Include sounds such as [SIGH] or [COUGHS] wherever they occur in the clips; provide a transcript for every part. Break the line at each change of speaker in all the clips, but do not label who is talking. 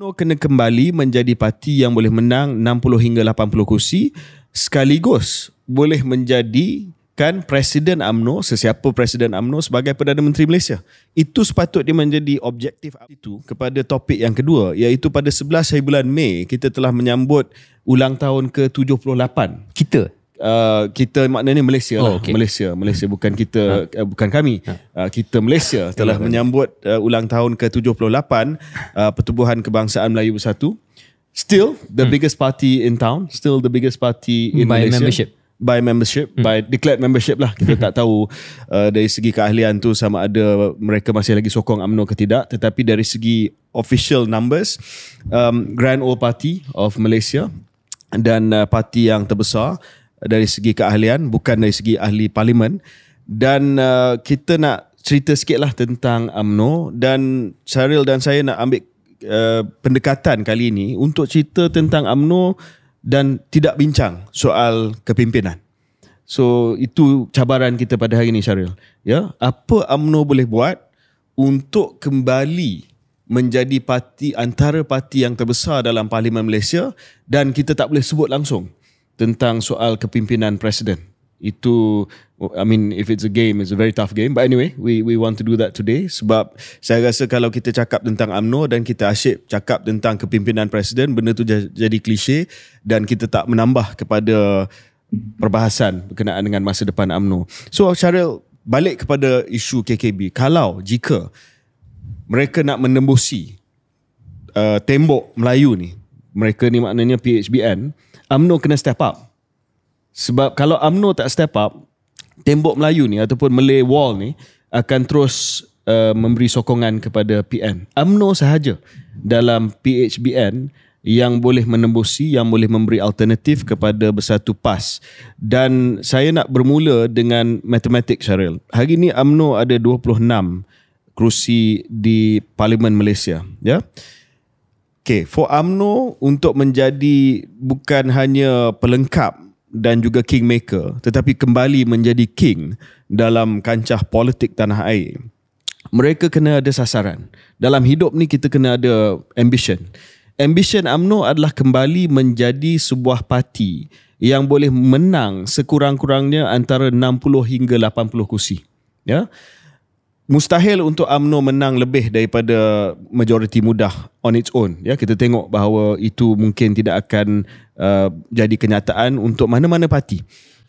UMNO kena kembali menjadi parti yang boleh menang 60 hingga 80 kursi sekaligus boleh menjadi kan Presiden Amno. sesiapa Presiden Amno sebagai Perdana Menteri Malaysia. Itu sepatutnya menjadi objektif itu kepada topik yang kedua iaitu pada 11 hari bulan Mei kita telah menyambut ulang tahun ke-78. Kita? uh, kita maknanya Malaysia lah. oh, lah. okay. Malaysia Malaysia hmm. bukan kita ha. uh, bukan kami ha. uh, kita Malaysia telah ya, menyambut uh, ulang tahun ke-78 uh, pertubuhan kebangsaan Melayu Bersatu still the hmm. biggest party in town still the biggest party in by Malaysia by membership by membership hmm. by declared membership lah kita hmm. tak tahu uh, dari segi keahlian tu sama ada mereka masih lagi sokong UMNO ke tidak tetapi dari segi official numbers um, grand old party of Malaysia dan uh, parti yang terbesar dari segi keahlian bukan dari segi ahli parlimen dan uh, kita nak cerita sikitlah tentang UMNO dan Cyril dan saya nak ambil uh, pendekatan kali ini untuk cerita tentang UMNO dan tidak bincang soal kepimpinan. So itu cabaran kita pada hari ini Cyril. Ya, apa UMNO boleh buat untuk kembali menjadi parti antara parti yang terbesar dalam parlimen Malaysia dan kita tak boleh sebut langsung tentang soal kepimpinan presiden. Itu I mean if it's a game it's a very tough game but anyway we we want to do that today sebab saya rasa kalau kita cakap tentang AMNO dan kita asyik cakap tentang kepimpinan presiden benda tu jadi klise dan kita tak menambah kepada perbahasan berkenaan dengan masa depan AMNO. So Cheryl balik kepada isu KKB kalau jika mereka nak menembusi uh, tembok Melayu ni mereka ni maknanya PHBN UMNO kena step up. Sebab kalau UMNO tak step up, tembok Melayu ni ataupun Malay Wall ni akan terus uh, memberi sokongan kepada PN. UMNO sahaja dalam PHBN yang boleh menembusi, yang boleh memberi alternatif kepada bersatu PAS. Dan saya nak bermula dengan matematik Syaril. Hari ini UMNO ada 26 kerusi di Parlimen Malaysia. Ya. Yeah? Okay, for UMNO untuk menjadi bukan hanya pelengkap dan juga kingmaker tetapi kembali menjadi king dalam kancah politik tanah air mereka kena ada sasaran dalam hidup ni kita kena ada ambition ambition UMNO adalah kembali menjadi sebuah parti yang boleh menang sekurang-kurangnya antara 60 hingga 80 kursi ya yeah? mustahil untuk AMNO menang lebih daripada majoriti mudah on its own ya kita tengok bahawa itu mungkin tidak akan uh, jadi kenyataan untuk mana-mana parti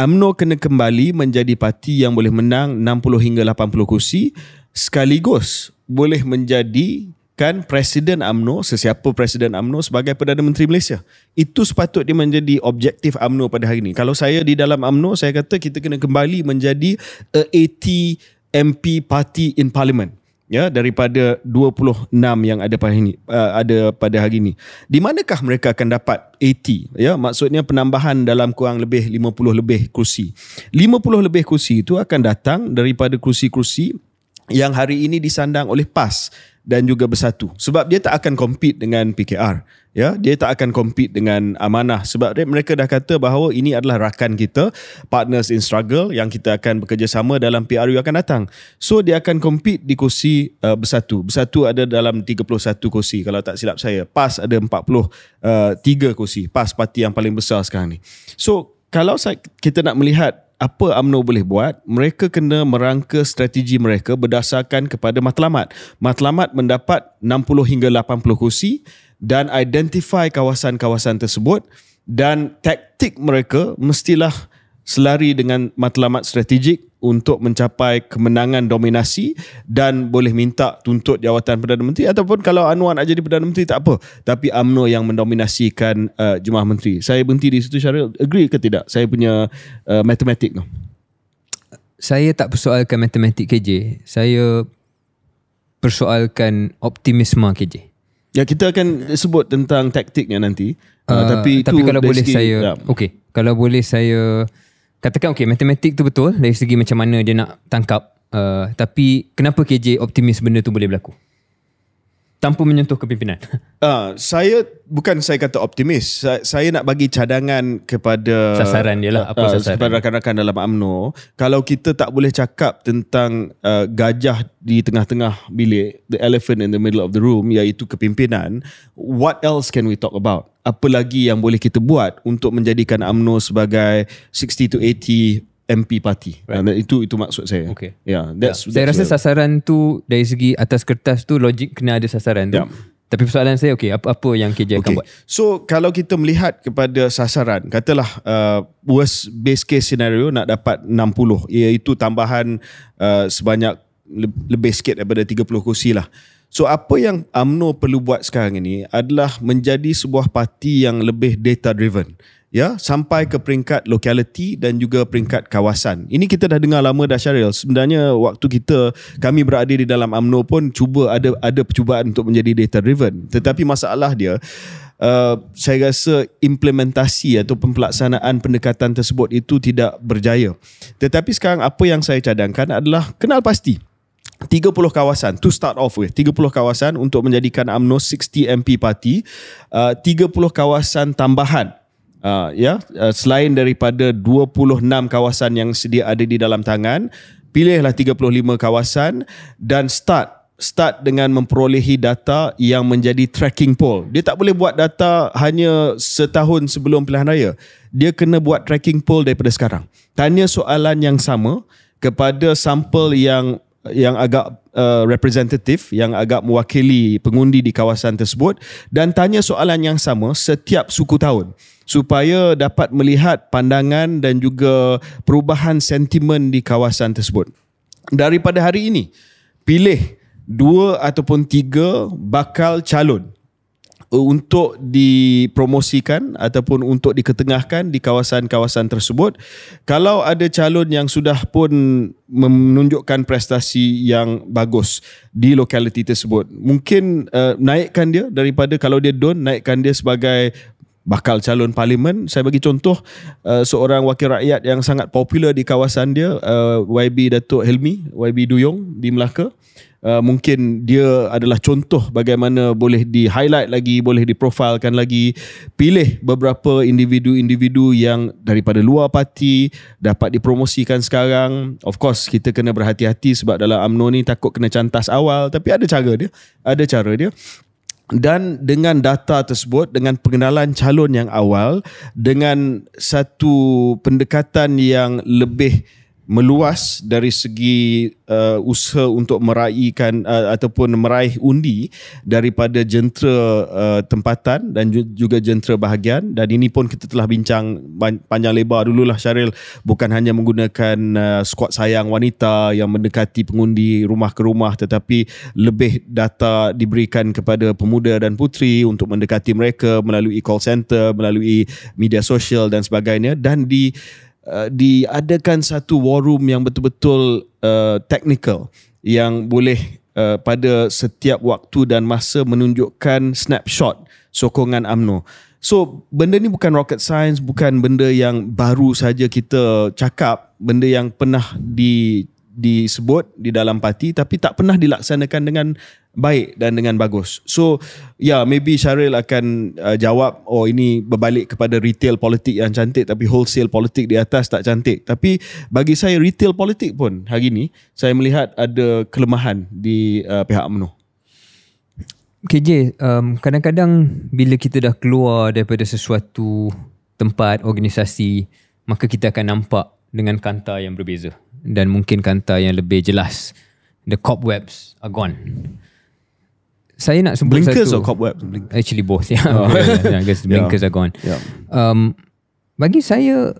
AMNO kena kembali menjadi parti yang boleh menang 60 hingga 80 kursi sekaligus boleh menjadi kan presiden AMNO sesiapa presiden AMNO sebagai perdana menteri Malaysia itu sepatutnya menjadi objektif AMNO pada hari ini kalau saya di dalam AMNO saya kata kita kena kembali menjadi a 80 MP parti in parliament ya daripada 26 yang ada pada hari ini uh, ada pada hari ini di manakah mereka akan dapat 80 ya maksudnya penambahan dalam kurang lebih 50 lebih kursi 50 lebih kursi itu akan datang daripada kursi-kursi yang hari ini disandang oleh PAS dan juga bersatu sebab dia tak akan compete dengan PKR ya dia tak akan compete dengan amanah sebab mereka dah kata bahawa ini adalah rakan kita partners in struggle yang kita akan bekerjasama dalam PRU akan datang so dia akan compete di kursi uh, bersatu bersatu ada dalam 31 kursi kalau tak silap saya PAS ada 43 uh, kursi PAS parti yang paling besar sekarang ni so kalau kita nak melihat apa UMNO boleh buat, mereka kena merangka strategi mereka berdasarkan kepada matlamat. Matlamat mendapat 60 hingga 80 kursi dan identify kawasan-kawasan tersebut dan taktik mereka mestilah selari dengan matlamat strategik untuk mencapai kemenangan dominasi dan boleh minta tuntut jawatan Perdana Menteri ataupun kalau Anwar nak jadi Perdana Menteri tak apa tapi UMNO yang mendominasikan uh, Jumlah Menteri saya berhenti di situ Syaril agree ke tidak saya punya uh, matematik tu saya tak persoalkan matematik KJ saya
persoalkan optimisme KJ ya kita akan sebut tentang taktiknya nanti uh, uh, tapi tapi kalau boleh saya ya. okey kalau boleh saya katakan okay matematik tu betul dari segi macam mana dia nak tangkap uh, tapi kenapa KJ optimis benda tu boleh berlaku tanpa menyentuh kepimpinan.
Uh, [LAUGHS] saya bukan saya kata optimis. Saya, saya nak bagi cadangan kepada sasaran dia lah. Apa uh, sasaran kepada rakan-rakan dalam AMNO. Kalau kita tak boleh cakap tentang uh, gajah di tengah-tengah bilik, the elephant in the middle of the room, iaitu kepimpinan, what else can we talk about? Apa lagi yang boleh kita buat untuk menjadikan AMNO sebagai 60 to 80 MP party. Right. Uh, itu itu maksud saya. Okay. Ya, yeah, that's, yeah. that's saya rasa
sasaran tu dari segi atas kertas tu logik kena ada sasaran tu. Yeah.
Tapi persoalan saya okey apa apa yang KJ okay. akan buat. So kalau kita melihat kepada sasaran, katalah uh, worst base case scenario nak dapat 60 iaitu tambahan uh, sebanyak lebih sikit daripada 30 kursi lah. So apa yang UMNO perlu buat sekarang ini adalah menjadi sebuah parti yang lebih data driven ya sampai ke peringkat locality dan juga peringkat kawasan. Ini kita dah dengar lama dah Syaril. Sebenarnya waktu kita kami berada di dalam AMNO pun cuba ada ada percubaan untuk menjadi data driven. Tetapi masalah dia Uh, saya rasa implementasi atau pelaksanaan pendekatan tersebut itu tidak berjaya. Tetapi sekarang apa yang saya cadangkan adalah kenal pasti 30 kawasan to start off with 30 kawasan untuk menjadikan AMNO 60 MP party uh, 30 kawasan tambahan Uh, ya, yeah. uh, selain daripada 26 kawasan yang sedia ada di dalam tangan, pilihlah 35 kawasan dan start start dengan memperolehi data yang menjadi tracking poll. Dia tak boleh buat data hanya setahun sebelum pilihan raya. Dia kena buat tracking poll daripada sekarang. Tanya soalan yang sama kepada sampel yang yang agak uh, ah, representatif yang agak mewakili pengundi di kawasan tersebut dan tanya soalan yang sama setiap suku tahun supaya dapat melihat pandangan dan juga perubahan sentimen di kawasan tersebut. Daripada hari ini, pilih dua ataupun tiga bakal calon untuk dipromosikan ataupun untuk diketengahkan di kawasan-kawasan tersebut. Kalau ada calon yang sudah pun menunjukkan prestasi yang bagus di lokaliti tersebut, mungkin uh, naikkan dia daripada kalau dia don, naikkan dia sebagai bakal calon parlimen saya bagi contoh uh, seorang wakil rakyat yang sangat popular di kawasan dia uh, YB Datuk Helmi YB Duyong di Melaka Uh, mungkin dia adalah contoh bagaimana boleh di highlight lagi boleh diprofilkan lagi pilih beberapa individu-individu yang daripada luar parti dapat dipromosikan sekarang of course kita kena berhati-hati sebab dalam UMNO ni takut kena cantas awal tapi ada cara dia ada cara dia dan dengan data tersebut dengan pengenalan calon yang awal dengan satu pendekatan yang lebih meluas dari segi uh, usaha untuk meraihkan uh, ataupun meraih undi daripada jentera uh, tempatan dan juga jentera bahagian dan ini pun kita telah bincang panjang lebar dululah Syaril bukan hanya menggunakan uh, skuad sayang wanita yang mendekati pengundi rumah ke rumah tetapi lebih data diberikan kepada pemuda dan putri untuk mendekati mereka melalui call center melalui media sosial dan sebagainya dan di Uh, diadakan satu war room yang betul-betul uh, technical yang boleh uh, pada setiap waktu dan masa menunjukkan snapshot sokongan AMNO. So benda ni bukan rocket science, bukan benda yang baru saja kita cakap, benda yang pernah di disebut di dalam parti tapi tak pernah dilaksanakan dengan baik dan dengan bagus. So, yeah, maybe Syaril akan uh, jawab oh ini berbalik kepada retail politik yang cantik tapi wholesale politik di atas tak cantik. Tapi bagi saya retail politik pun hari ini saya melihat ada kelemahan di uh, pihak UMNO.
KJ, um, kadang-kadang bila kita dah keluar daripada sesuatu tempat, organisasi, maka kita akan nampak dengan kanta yang berbeza dan mungkin kanta yang lebih jelas. The cobwebs are gone saya nak sebut blinkers satu. Blinkers or cobwebs? Actually both. Ya. Oh, [LAUGHS] yeah. Oh, yeah, yeah, yeah. blinkers yeah. are gone. Yeah. Um, bagi saya,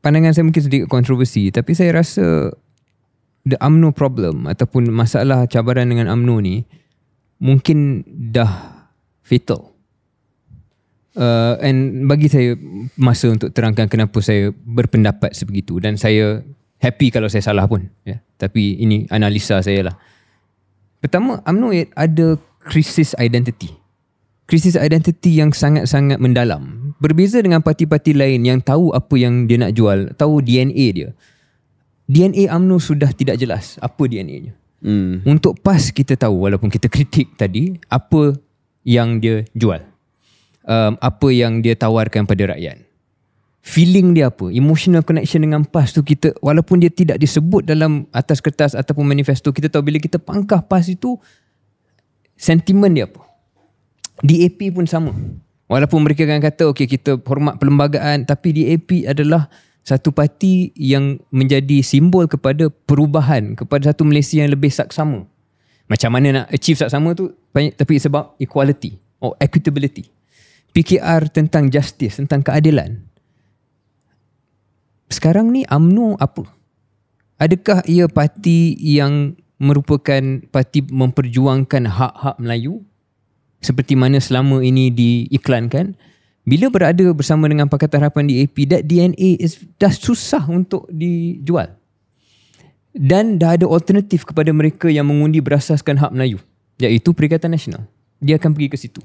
pandangan saya mungkin sedikit kontroversi, tapi saya rasa the UMNO problem ataupun masalah cabaran dengan UMNO ni mungkin dah fatal. Uh, and bagi saya masa untuk terangkan kenapa saya berpendapat sebegitu dan saya happy kalau saya salah pun. Yeah. Tapi ini analisa saya lah. Pertama, UMNO ada krisis identiti. Krisis identiti yang sangat-sangat mendalam. Berbeza dengan parti-parti lain yang tahu apa yang dia nak jual, tahu DNA dia. DNA UMNO sudah tidak jelas apa DNA-nya. Hmm. Untuk PAS kita tahu walaupun kita kritik tadi, apa yang dia jual. Um, apa yang dia tawarkan pada rakyat feeling dia apa emotional connection dengan pas tu kita walaupun dia tidak disebut dalam atas kertas ataupun manifesto kita tahu bila kita pangkah pas itu sentimen dia apa DAP pun sama walaupun mereka akan kata okay kita hormat perlembagaan tapi DAP adalah satu parti yang menjadi simbol kepada perubahan kepada satu Malaysia yang lebih saksama macam mana nak achieve saksama tu tapi sebab equality or equitability PKR tentang justice tentang keadilan sekarang ni UMNO apa? Adakah ia parti yang merupakan parti memperjuangkan hak-hak Melayu seperti mana selama ini diiklankan? Bila berada bersama dengan Pakatan Harapan di AP, that DNA is dah susah untuk dijual. Dan dah ada alternatif kepada mereka yang mengundi berasaskan hak Melayu, iaitu Perikatan Nasional. Dia akan pergi ke situ.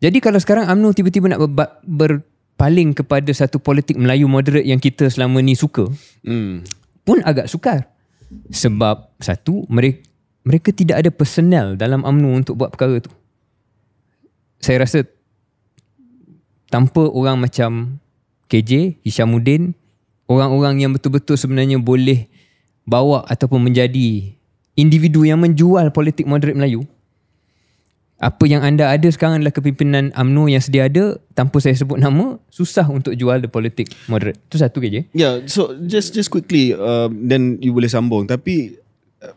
Jadi kalau sekarang UMNO tiba-tiba nak ber- ber- paling kepada satu politik Melayu moderate yang kita selama ni suka hmm. pun agak sukar sebab satu mereka mereka tidak ada personel dalam UMNO untuk buat perkara tu saya rasa tanpa orang macam KJ Hishamuddin orang-orang yang betul-betul sebenarnya boleh bawa ataupun menjadi individu yang menjual politik moderate Melayu apa yang anda ada sekarang adalah kepimpinan UMNO yang sedia ada tanpa saya sebut nama susah untuk jual the politik moderate itu satu
kerja ya, yeah so just just quickly uh, then you boleh sambung tapi uh,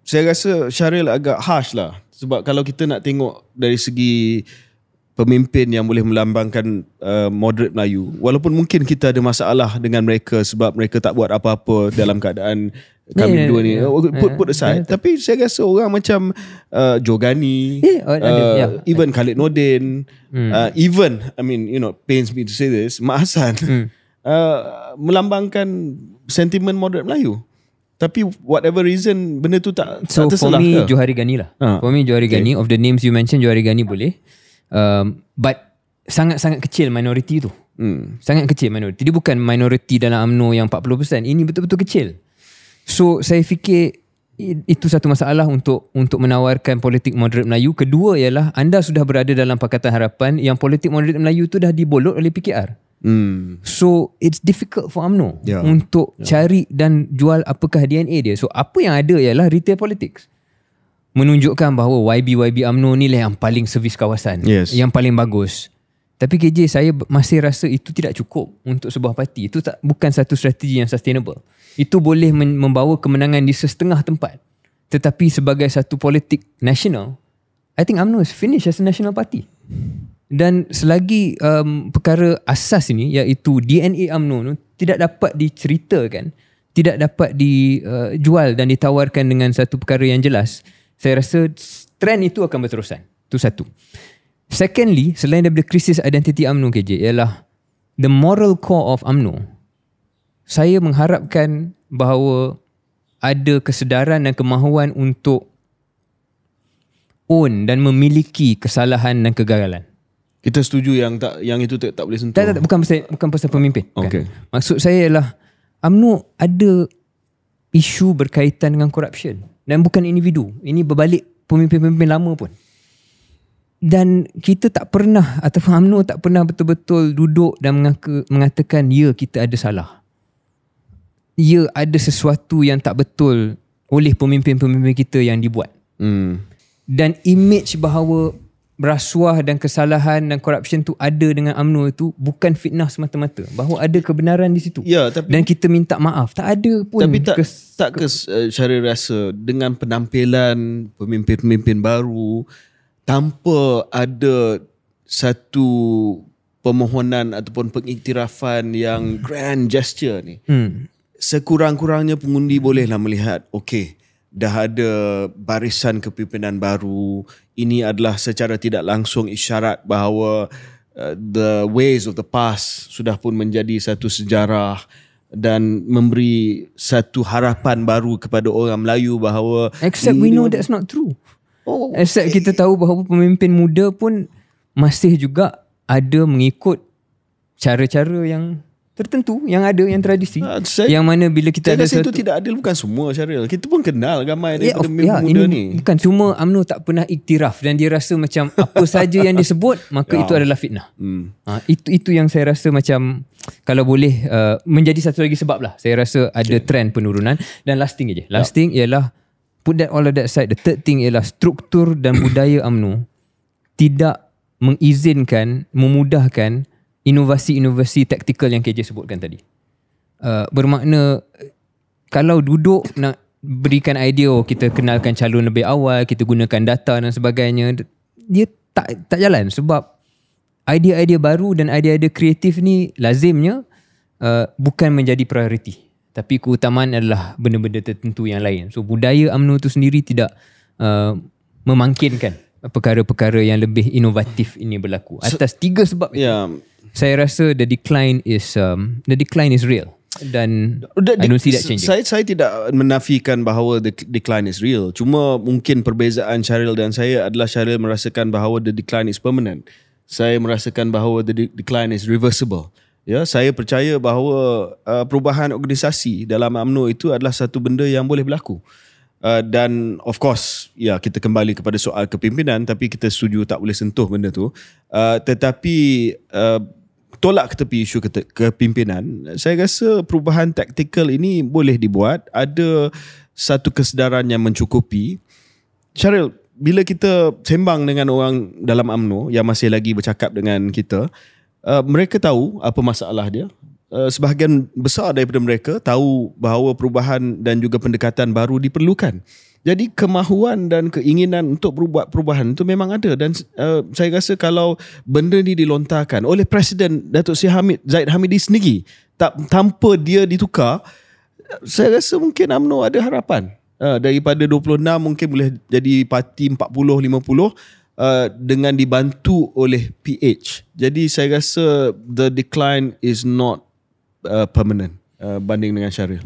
saya rasa Syaril agak harsh lah sebab kalau kita nak tengok dari segi pemimpin yang boleh melambangkan uh, moderate Melayu walaupun mungkin kita ada masalah dengan mereka sebab mereka tak buat apa-apa dalam keadaan kami yeah, dua ni yeah, oh, put, put aside yeah, tapi saya rasa orang macam uh, Jogani yeah, oh, uh, yeah. even Khalid Nordin mm. uh, even I mean you know pains me to say this Mak Hassan mm. [LAUGHS] uh, melambangkan sentimen moderat Melayu tapi whatever reason benda tu tak, so, tak so for me ke? Johari
Gani lah uh, for me Johari okay. Gani of the names you mentioned Johari Gani boleh um, but sangat-sangat kecil minority tu mm. sangat kecil minority dia bukan minority dalam UMNO yang 40% ini betul-betul kecil So saya fikir itu satu masalah untuk untuk menawarkan politik moderat Melayu. Kedua ialah anda sudah berada dalam Pakatan Harapan yang politik moderat Melayu itu dah dibolot oleh PKR. Hmm. So it's difficult for UMNO yeah. untuk yeah. cari dan jual apakah DNA dia. So apa yang ada ialah retail politics. Menunjukkan bahawa YB-YB UMNO ni lah yang paling servis kawasan. Yes. Yang paling bagus. Tapi KJ saya masih rasa itu tidak cukup untuk sebuah parti. Itu tak bukan satu strategi yang sustainable. Itu boleh membawa kemenangan di setengah tempat. Tetapi sebagai satu politik nasional, I think UMNO is finished as a national party. Dan selagi um, perkara asas ini iaitu DNA UMNO itu tidak dapat diceritakan, tidak dapat dijual uh, dan ditawarkan dengan satu perkara yang jelas, saya rasa trend itu akan berterusan. Itu satu. Secondly, selain daripada krisis identiti UMNO KJ, ialah the moral core of UMNO. Saya mengharapkan bahawa ada kesedaran dan kemahuan untuk own dan memiliki kesalahan dan kegagalan. Kita setuju yang tak yang itu tak, tak boleh sentuh. Tak, tak, tak bukan pasal bukan pasal pemimpin. Okay. Kan? Maksud saya ialah UMNO ada isu berkaitan dengan corruption dan bukan individu. Ini berbalik pemimpin-pemimpin lama pun dan kita tak pernah atau UMNO [LAUGHS] tak pernah betul-betul duduk dan mengaku, mengatakan ya kita ada salah. Ya ada sesuatu yang tak betul oleh pemimpin-pemimpin kita yang dibuat. Hmm. Dan image bahawa rasuah dan kesalahan dan korupsi tu ada dengan UMNO itu bukan fitnah semata-mata. Bahawa ada kebenaran di situ. Ya, tapi, dan kita minta maaf. Tak ada pun. Tapi tak, kes,
tak ke, ke uh, cara rasa dengan penampilan pemimpin-pemimpin baru tanpa ada satu pemohonan ataupun pengiktirafan yang hmm. grand gesture ni hmm. sekurang-kurangnya pengundi bolehlah melihat okey dah ada barisan kepimpinan baru ini adalah secara tidak langsung isyarat bahawa uh, the ways of the past sudah pun menjadi satu sejarah dan memberi satu harapan baru kepada orang Melayu bahawa except we know that's
not true Oh, Except kita
tahu bahawa pemimpin muda pun
masih juga ada mengikut cara-cara yang
tertentu yang ada yang tradisi uh, yang mana
bila kita ada satu, itu
tidak adil bukan semua Syaril kita pun kenal ramai yeah, daripada pemimpin yeah, muda ini, ni
bukan cuma UMNO tak pernah iktiraf dan dia rasa macam apa [LAUGHS] saja yang disebut maka yeah. itu adalah fitnah hmm. ha, itu itu yang saya rasa macam kalau boleh uh, menjadi satu lagi sebab lah saya rasa ada okay. trend penurunan dan lasting je lasting ya. yeah. ialah put that all of that side the third thing ialah struktur dan [COUGHS] budaya amnu tidak mengizinkan memudahkan inovasi-inovasi taktikal yang KJ sebutkan tadi uh, bermakna kalau duduk nak berikan idea oh, kita kenalkan calon lebih awal kita gunakan data dan sebagainya dia tak tak jalan sebab idea-idea baru dan idea-idea kreatif ni lazimnya uh, bukan menjadi prioriti tapi keutamaan adalah benda-benda tertentu yang lain. So budaya UMNO itu sendiri tidak uh, memangkinkan perkara-perkara yang lebih inovatif ini berlaku. Atas so, tiga sebab yeah. itu, saya rasa the decline is um, the decline is real
dan that, I don't see that changing. Saya, saya tidak menafikan bahawa the decline is real. Cuma mungkin perbezaan Syaril dan saya adalah Syaril merasakan bahawa the decline is permanent. Saya merasakan bahawa the decline is reversible. Ya, saya percaya bahawa uh, perubahan organisasi dalam AMNO itu adalah satu benda yang boleh berlaku. Uh, dan of course ya kita kembali kepada soal kepimpinan tapi kita setuju tak boleh sentuh benda tu uh, tetapi uh, tolak ke tepi isu kepimpinan saya rasa perubahan taktikal ini boleh dibuat ada satu kesedaran yang mencukupi Cheryl bila kita sembang dengan orang dalam AMNO yang masih lagi bercakap dengan kita Uh, mereka tahu apa masalah dia. Uh, sebahagian besar daripada mereka tahu bahawa perubahan dan juga pendekatan baru diperlukan. Jadi kemahuan dan keinginan untuk berbuat perubahan itu memang ada dan uh, saya rasa kalau benda ini dilontarkan oleh Presiden Datuk Seri Hamid Zaid Hamidi sendiri tak, tanpa dia ditukar saya rasa mungkin UMNO ada harapan uh, daripada 26 mungkin boleh jadi parti 40 50 uh, dengan dibantu oleh PH. Jadi saya rasa the decline is not uh, permanent uh, banding dengan Syariah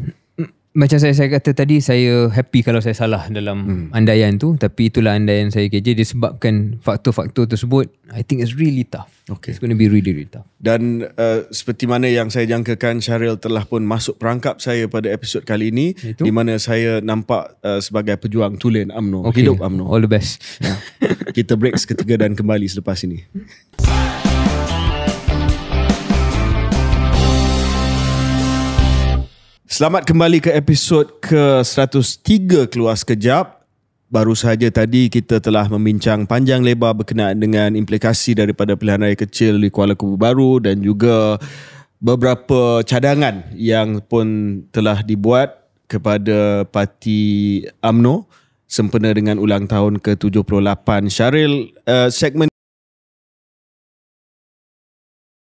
macam saya saya kata tadi saya happy kalau saya salah dalam hmm. andaian tu tapi itulah andaian saya KJ disebabkan faktor-faktor tersebut I think it's really tough okay. it's going to be really really tough
dan uh, seperti mana yang saya jangkakan Syaril telah pun masuk perangkap saya pada episod kali ini Itu? di mana saya nampak uh, sebagai pejuang tulen UMNO okay. hidup UMNO all the best ya. kita break seketika dan kembali selepas ini hmm. [LAUGHS] Selamat kembali ke episod ke-103 keluar sekejap. Baru sahaja tadi kita telah membincang panjang lebar berkenaan dengan implikasi daripada pilihan raya kecil di Kuala Kubu Baru dan juga beberapa cadangan yang pun telah dibuat kepada parti AMNO sempena dengan ulang tahun ke-78 Syaril uh, eh, segmen